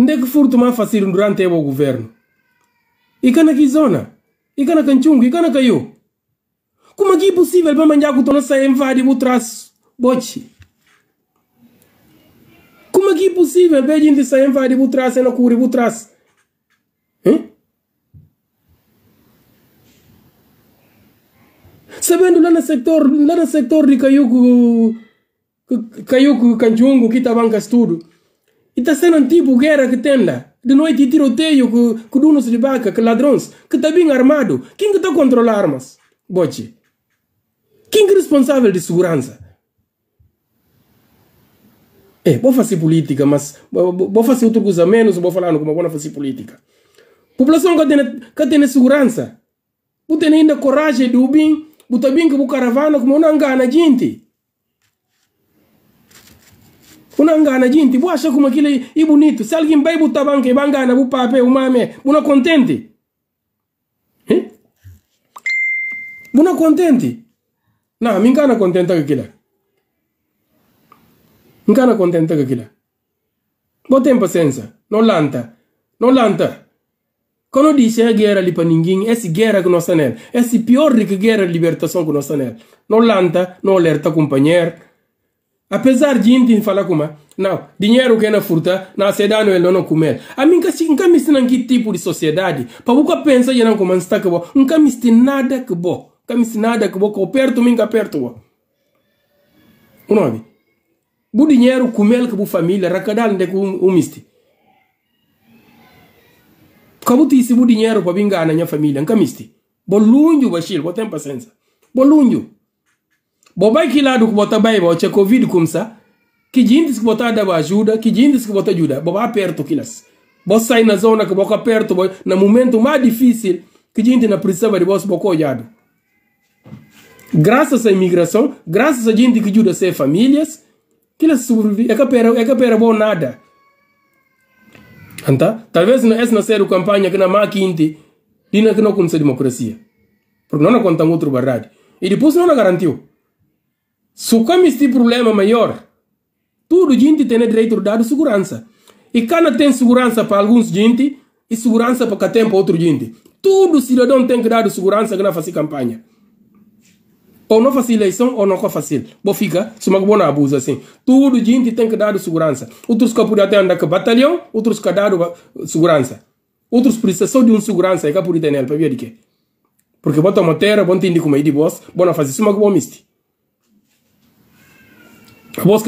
Onde é que furto mais fácil durante o governo. E cana que zona? E cana canchungo? E cana caiu? Como é que é possível para manjar que torna eh? sair invade o traço? Bote. Como é que é possível para gente sair invade o traço e não cure o traço? Hein? Sabendo lá no setor, lá no setor de caiu que caiu que canchungo que tabancas tudo. Está sendo um tipo guerra que tem lá. De noite tiroteio com, com donos de vaca, com ladrões, que está bem armado. Quem que está controlando armas? Bote. Quem que é responsável de segurança? É, eh, vou fazer política, mas vou fazer outra coisa menos, vou falar como vou fazer política. População que tem, que tem segurança, não tem ainda coragem de ouvir, que tem bem que o caravana, como não engana gente unangana jinti bwasha kuma kile ibunitu salgi mbai butabanke bangana bupape umame buna contenti eh? buna contenti na minkana contenta kila minkana contenta kila boten paciência não lanta não lanta Quando dice a guerra li paningin, essa guerra que nós anel essa pior que guerra libertação que nós anel não lanta, não alerta companheiro a pesar jintin fala kuma na dinheiro que na furta na sedano ele não comer a mim kasi nunca me ensina que tipo de sociedade para buka pensa já não começa tá que bo nunca me nada que bo nunca me nada que bo perto mim que perto bo o nome bu dinheiro comer que bu família racadal de um, um misti kabuti isi bu dinheiro para vingar na minha família nunca misti bolunju bashil botem paciência bolunju bobai kila que kubota baiba che covid como sa, que kumsa kijindis kubota daba ajuda kijindis kubota ajuda boba que kilas bos sai na zona que boca perto na momento mais difícil que gente na precisava de bos boca olhado graças à imigração graças a gente que ajuda ser famílias que elas sobrevivem é que pera é que pera bom nada anta talvez não essa não ser a campanha que na maquinte dina que não começa a democracia porque não não contam outro barrado e depois não, não garantiu só que este problema maior, tudo gente tem direito de dar segurança. E cada tem segurança para alguns gente e segurança para cada tem para outro gente. Todo cidadão tem que dar segurança que não fazer campanha. Ou não faz eleição ou não faz Bom, fica, se não é abuso assim. Tudo gente tem que dar segurança. Outros que podem até andar com batalhão, outros que dar segurança. Outros precisam de um segurança é que podem ter nele, para ver de quê. Porque botam uma terra, vão ter de comer de boss, vão fazer isso, mas vão mistir. хвост